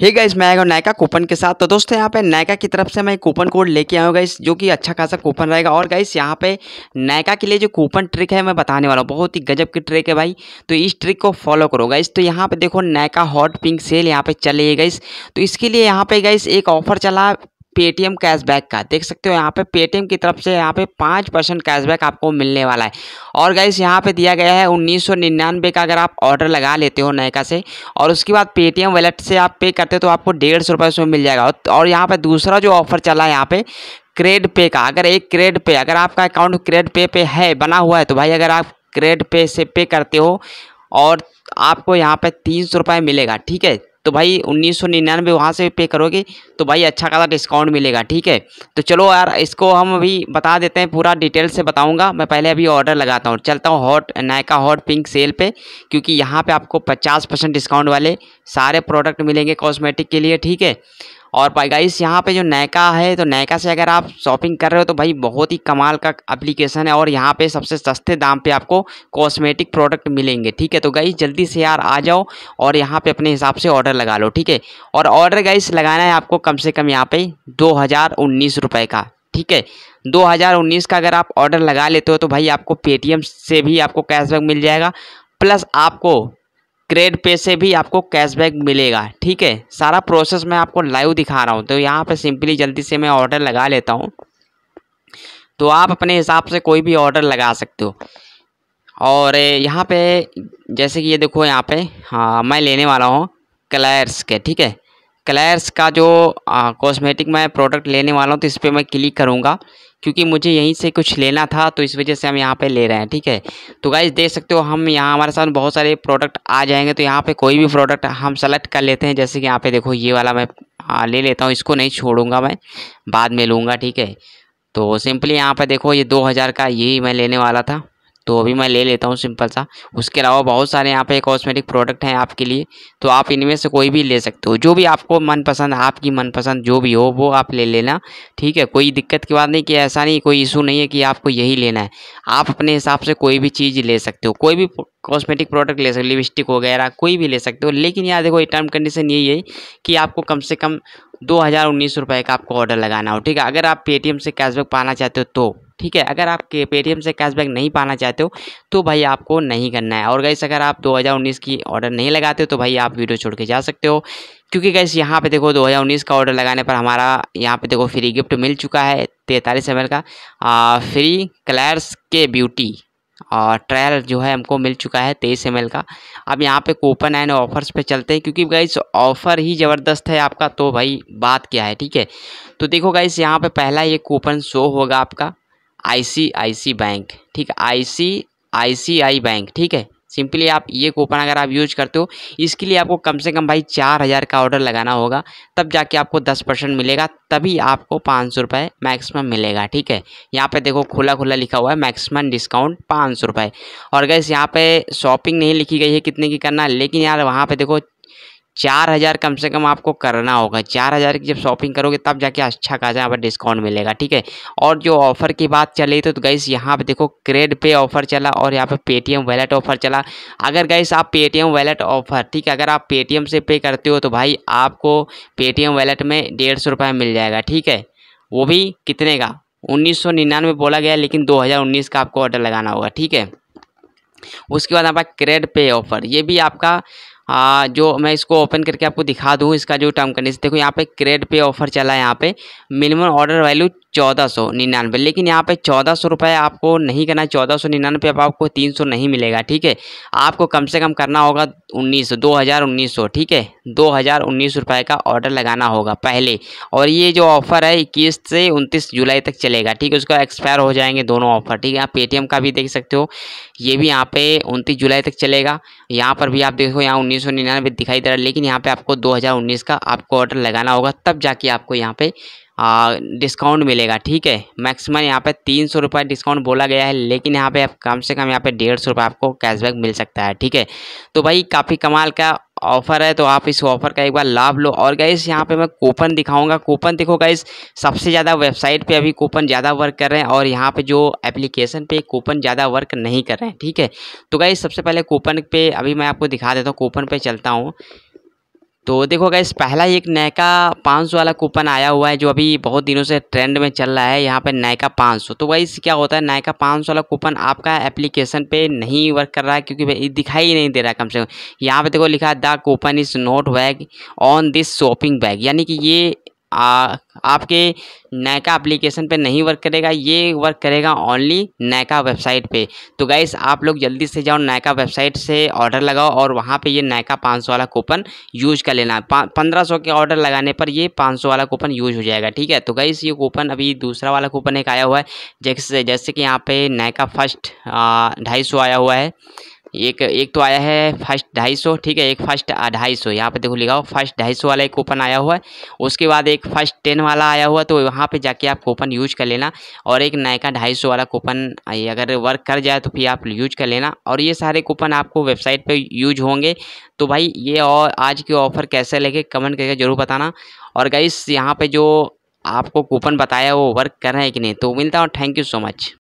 hey guys मैं आएगा Nykaa coupon के साथ तो दोस्तों यहाँ पे नायका की तरफ से मैं कूपन कोड लेके आया गाइस जो कि अच्छा खासा कूपन रहेगा और गाइस यहाँ पे नायका के लिए जो कूपन ट्रिक है मैं बताने वाला हूँ बहुत ही गजब की ट्रिक है भाई तो इस ट्रिक को फॉलो करो गाइस तो यहाँ पे देखो नायका हॉट पिंक सेल यहाँ पर चले गई तो इसके लिए यहाँ पे गाइस एक ऑफर चला पेटीएम कैशबैक का देख सकते हो यहाँ पे पेटीएम की तरफ से यहाँ पे पाँच परसेंट कैशबैक आपको मिलने वाला है और गाइस यहाँ पे दिया गया है उन्नीस सौ निन्यानवे का अगर आप ऑर्डर लगा लेते हो नायका से और उसके बाद पेटीएम वैलेट से आप पे करते हो तो आपको डेढ़ सौ रुपये उसमें मिल जाएगा और यहाँ पर दूसरा जो ऑफर चला है यहाँ पर क्रेड पे का अगर एक क्रेड पे अगर आपका अकाउंट क्रेड पे पे है बना हुआ है तो भाई अगर आप क्रेड पे से पे करते हो और आपको यहाँ पे तीन सौ रुपये मिलेगा ठीक है तो भाई उन्नीस सौ निन्यानवे वहाँ से पे करोगे तो भाई अच्छा खासा डिस्काउंट मिलेगा ठीक है तो चलो यार इसको हम अभी बता देते हैं पूरा डिटेल से बताऊँगा मैं पहले अभी ऑर्डर लगाता हूँ चलता हूँ hot Nykaa hot pink sale पर क्योंकि यहाँ पर आपको पचास डिस्काउंट वाले सारे प्रोडक्ट मिलेंगे कॉस्मेटिक के लिए ठीक है और भाई गाइस यहाँ पे जो नैका है तो नैका से अगर आप शॉपिंग कर रहे हो तो भाई बहुत ही कमाल का एप्लीकेशन है और यहाँ पे सबसे सस्ते दाम पे आपको कॉस्मेटिक प्रोडक्ट मिलेंगे ठीक है तो गाइस जल्दी से यार आ जाओ और यहाँ पे अपने हिसाब से ऑर्डर लगा लो ठीक है और ऑर्डर गाइस लगाना है आपको कम से कम यहाँ पे दो हज़ार उन्नीस रुपये का ठीक है 2019 का अगर आप ऑर्डर लगा लेते हो तो भाई आपको पेटीएम से भी आपको कैशबैक मिल जाएगा प्लस आपको क्रेड पे से भी आपको कैशबैक मिलेगा ठीक है सारा प्रोसेस मैं आपको लाइव दिखा रहा हूँ तो यहाँ पर सिंपली जल्दी से मैं ऑर्डर लगा लेता हूँ तो आप अपने हिसाब से कोई भी ऑर्डर लगा सकते हो और यहाँ पे जैसे कि ये देखो यहाँ पे हाँ मैं लेने वाला हूँ क्लैर्स के ठीक है क्लैर्स का जो कॉस्मेटिक मैं प्रोडक्ट लेने वाला हूँ तो इस पर मैं क्लिक करूँगा क्योंकि मुझे यहीं से कुछ लेना था तो इस वजह से हम यहाँ पे ले रहे हैं ठीक है तो गाइज देख सकते हो हम यहाँ हमारे साथ बहुत सारे प्रोडक्ट आ जाएंगे तो यहाँ पे कोई भी प्रोडक्ट हम सेलेक्ट कर लेते हैं जैसे कि यहाँ पे देखो ये वाला मैं ले लेता हूँ इसको नहीं छोड़ूंगा मैं बाद में लूँगा ठीक है तो सिंपली यहाँ पर देखो ये दो हज़ार का यही मैं लेने वाला था तो अभी मैं ले लेता हूँ सिंपल सा उसके अलावा बहुत सारे यहाँ पे कॉस्मेटिक प्रोडक्ट हैं आपके लिए तो आप इनमें से कोई भी ले सकते हो जो भी आपको मनपसंद आपकी मनपसंद जो भी हो वो आप ले लेना ठीक है कोई दिक्कत की बात नहीं कि ऐसा नहीं कोई इशू नहीं है कि आपको यही लेना है आप अपने हिसाब से कोई भी चीज़ ले सकते हो कोई भी कॉस्मेटिक प्रोडक्ट ले सकते हो लिपस्टिक वगैरह कोई भी ले सकते हो लेकिन यहाँ देखो टर्म कंडीशन यही है कि आपको कम से कम दो हज़ार उन्नीस रुपये का आपको ऑर्डर लगाना हो ठीक है अगर आप पेटीएम से कैशबैक पाना चाहते हो तो ठीक है अगर आप पेटीएम से कैशबैक नहीं पाना चाहते हो तो भाई आपको नहीं करना है और गैस अगर आप 2019 की ऑर्डर नहीं लगाते हो तो भाई आप वीडियो छोड़ के जा सकते हो क्योंकि गैस यहाँ पे देखो 2019 का ऑर्डर लगाने पर हमारा यहाँ पे देखो फ्री गिफ्ट मिल चुका है तैंतालीस एम का आ, फ्री क्लैर्स के ब्यूटी और ट्रायल जो है हमको मिल चुका है तेईस एम का अब यहाँ पे कूपन एंड ऑफर्स पे चलते हैं क्योंकि गाइस ऑफ़र ही ज़बरदस्त है आपका तो भाई बात क्या है ठीक है तो देखो गाइस यहाँ पे पहला ये कूपन शो होगा आपका आईसीआईसी बैंक ठीक है आईसीआईसीआई बैंक ठीक है सिंपली आप ये कूपन अगर आप यूज करते हो इसके लिए आपको कम से कम भाई चार हज़ार का ऑर्डर लगाना होगा तब जाके आपको दस परसेंट मिलेगा तभी आपको पाँच सौ रुपये मैक्सिमम मिलेगा ठीक है यहाँ पे देखो खुला खुला लिखा हुआ है मैक्सिमम डिस्काउंट पाँच सौ रुपये और गैस यहाँ पे शॉपिंग नहीं लिखी गई है कितने की करना लेकिन यार वहाँ पर देखो चार हज़ार कम से कम आपको करना होगा चार हज़ार की जब शॉपिंग करोगे तब जाके अच्छा खासा यहाँ पर डिस्काउंट मिलेगा ठीक है और जो ऑफर की बात चली तो, तो गाइस यहाँ पे देखो क्रेड पे ऑफर चला और यहाँ पे पेटीएम वैलेट ऑफर चला अगर गाइस आप पेटीएम वैलेट ऑफर ठीक है अगर आप पेटीएम से पे करते हो तो भाई आपको पेटीएम वैलेट में डेढ़ सौ मिल जाएगा ठीक है वो भी कितने का उन्नीस सौ निन्यानवे बोला गया लेकिन दो हज़ार उन्नीस का आपको ऑर्डर लगाना होगा ठीक है उसके बाद आपका क्रेड पे ऑफर ये भी आपका आ, हाँ, जो मैं इसको ओपन करके आपको दिखा दूँ इसका जो टर्म कंडीशन देखो यहाँ पे क्रेड पे ऑफर चला है यहाँ पे मिनिमम ऑर्डर वैल्यू चौदह सौ निन्यानवे लेकिन यहाँ पे चौदह सौ रुपये आपको नहीं करना है चौदह सौ निन्यानवे अब आपको तीन सौ नहीं मिलेगा ठीक है आपको कम से कम करना होगा उन्नीस सौ दो हज़ार उन्नीस सौ ठीक है दो हज़ार उन्नीस रुपये का ऑर्डर लगाना होगा पहले और ये जो ऑफ़र है इक्कीस से उनतीस जुलाई तक चलेगा ठीक है उसका एक्सपायर हो जाएंगे दोनों ऑफ़र ठीक है आप पेटीएम का भी देख सकते हो ये भी यहाँ पे उनतीस जुलाई तक चलेगा यहाँ पर भी आप देखो यहाँ उन्नीस सौ निन्यानवे दिखाई दे रहा है लेकिन यहाँ पर आपको दो हज़ार उन्नीस का आपको ऑर्डर लगाना होगा तब जाके आपको यहाँ पर डिस्काउंट मिलेगा ठीक है मैक्सिमम यहाँ पे तीन सौ रुपये डिस्काउंट बोला गया है लेकिन यहाँ पे आप कम से कम यहाँ पे डेढ़ सौ रुपये आपको कैशबैक मिल सकता है ठीक है तो भाई काफ़ी कमाल का ऑफर है तो आप इस ऑफर का एक बार लाभ लो और गाइस यहाँ पे मैं कूपन दिखाऊंगा कूपन देखो गाइस सबसे ज़्यादा वेबसाइट पे अभी कूपन ज़्यादा वर्क कर रहे हैं और यहाँ पे जो एप्लीकेशन पे कूपन ज़्यादा वर्क नहीं कर रहे हैं ठीक है तो गाइस सबसे पहले कूपन पे अभी मैं आपको दिखा देता हूँ कूपन पे चलता हूँ तो देखो अगर पहला एक पाँच सौ वाला कूपन आया हुआ है जो अभी बहुत दिनों से ट्रेंड में चल रहा है यहाँ पे नायका सौ तो वही क्या होता है नायका पाँच सौ वाला कूपन आपका एप्लीकेशन पे नहीं वर्क कर रहा है क्योंकि दिखाई नहीं दे रहा कम से कम यहाँ पे देखो लिखा the coupon is not bag on this shopping bag यानी कि ये आ, आपके नैका एप्लीकेशन पे नहीं वर्क करेगा ये वर्क करेगा ओनली नैका वेबसाइट पे तो गाइस आप लोग जल्दी से जाओ नैका वेबसाइट से ऑर्डर लगाओ और वहाँ पे ये नैका 500 वाला कूपन यूज कर लेना पंद्रह सौ के ऑर्डर लगाने पर ये 500 वाला कूपन यूज हो जाएगा ठीक है तो गाइस ये कूपन अभी दूसरा वाला कूपन एक आया हुआ है जैसे जैसे कि यहाँ पर नैका फर्स्ट ढाई आया हुआ है एक एक तो आया है फर्स्ट ढाई सौ ठीक है एक फर्स्ट ढाई सौ यहाँ पर देखो लिखा हो फर्स्ट ढाई सौ वाला एक कूपन आया हुआ है उसके बाद एक फर्स्ट टेन वाला आया हुआ तो वहाँ पे जाके आप कूपन यूज कर लेना और एक नायका ढाई सौ वाला कूपन अगर वर्क कर जाए तो फिर आप यूज कर लेना और ये सारे कूपन आपको वेबसाइट पर यूज होंगे तो भाई ये और आज के ऑफर कैसे लगे कमेंट करके ज़रूर बताना और गाइस यहाँ पर जो आपको कूपन बताया वो वर्क कर रहे हैं कि नहीं तो मिलता हूँ थैंक यू सो मच